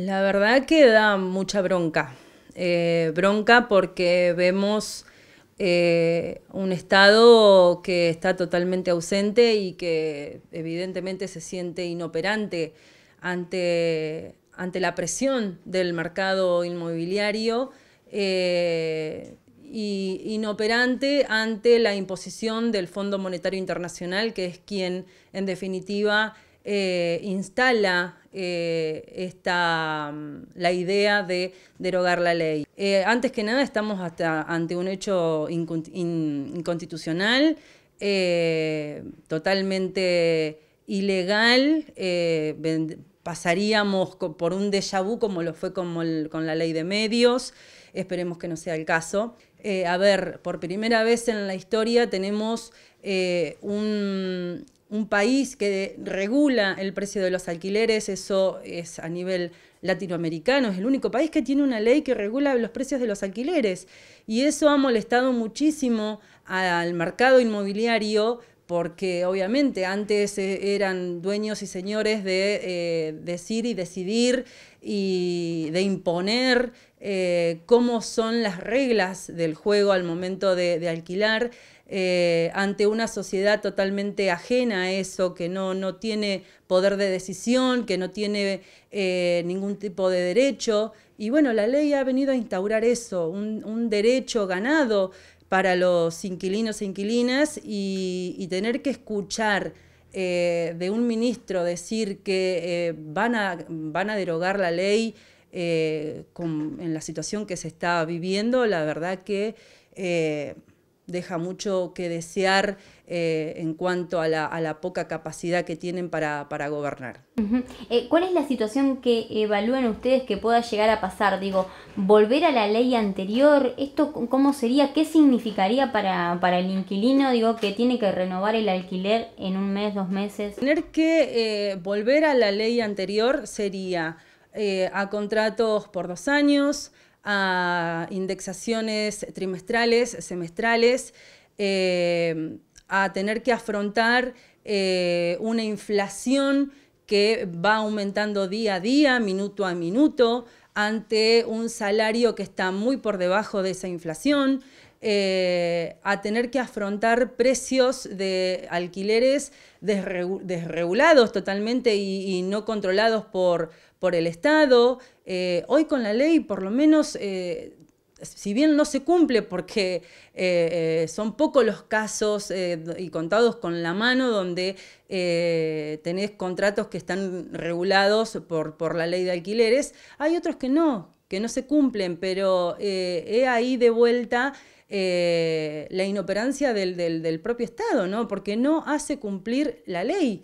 La verdad que da mucha bronca. Eh, bronca porque vemos eh, un Estado que está totalmente ausente y que evidentemente se siente inoperante ante, ante la presión del mercado inmobiliario eh, y inoperante ante la imposición del Fondo Monetario Internacional, que es quien en definitiva eh, instala eh, esta, mm, la idea de derogar la ley. Eh, antes que nada estamos hasta ante un hecho inconstitucional, totalmente ilegal, pasaríamos por un déjà vu como lo fue con, la ley de medios, esperemos que no sea el caso. a ver, por primera vez en la historia tenemos un, un país que regula el precio de los alquileres, eso es a nivel latinoamericano, es el único país que tiene una ley que regula los precios de los alquileres. Y eso ha molestado muchísimo al mercado inmobiliario porque obviamente antes eh, eran dueños y señores de eh, decir y decidir y de imponer eh, cómo son las reglas del juego al momento de, alquilar ante una sociedad totalmente ajena a eso, que no, no tiene poder de decisión, que no tiene ningún tipo de derecho. Y bueno, la ley ha venido a instaurar eso, un derecho ganado para los inquilinos e inquilinas y, tener que escuchar eh, de un ministro decir que eh, van, a, van a derogar la ley eh, en la situación que se está viviendo, la verdad que deja mucho que desear eh, en cuanto a la, poca capacidad que tienen para, gobernar. Eh, ¿Cuál es la situación que evalúan ustedes que pueda llegar a pasar? Digo, volver a la ley anterior, ¿esto cómo sería? ¿Qué significaría para, el inquilino, digo, que tiene que renovar el alquiler en un mes, dos meses? Tener que eh, volver a la ley anterior sería a contratos por dos años, a indexaciones trimestrales, semestrales, eh, a tener que afrontar eh, una inflación que va aumentando día a día, minuto a minuto, ante un salario que está muy por debajo de esa inflación. Eh, a tener que afrontar precios de alquileres desregulados totalmente y, no controlados por, por el Estado. Eh, hoy con la ley, por lo menos, eh, si bien no se cumple porque son pocos los casos y contados con la mano donde tenés contratos que están regulados por, por, la ley de alquileres, hay otros que no, que no se cumplen, pero he ahí de vuelta eh, la inoperancia del, del, del propio Estado, ¿no? Porque no hace cumplir la ley.